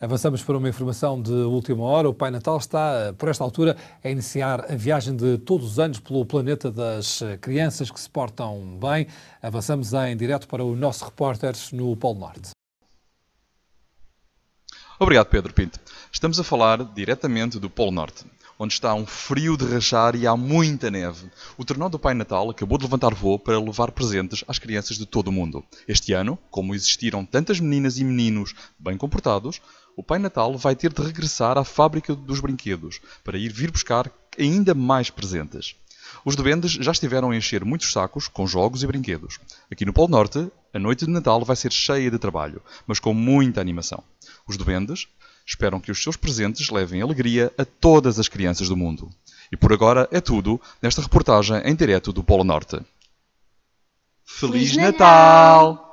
Avançamos para uma informação de última hora. O Pai Natal está, por esta altura, a iniciar a viagem de todos os anos pelo planeta das eh, crianças que se portam bem. Avançamos em direto para o nosso repórter no Polo Norte. Obrigado, Pedro Pinto. Estamos a falar diretamente do Polo Norte, onde está um frio de rachar e há muita neve. O Trenó do Pai Natal acabou de levantar voo para levar presentes às crianças de todo o mundo. Este ano, como existiram tantas meninas e meninos bem comportados, o Pai Natal vai ter de regressar à fábrica dos brinquedos para ir vir buscar ainda mais presentes. Os duendes já estiveram a encher muitos sacos com jogos e brinquedos. Aqui no Polo Norte, a noite de Natal vai ser cheia de trabalho, mas com muita animação. Os duendes esperam que os seus presentes levem alegria a todas as crianças do mundo. E por agora é tudo nesta reportagem em direto do Polo Norte. Feliz, Natal!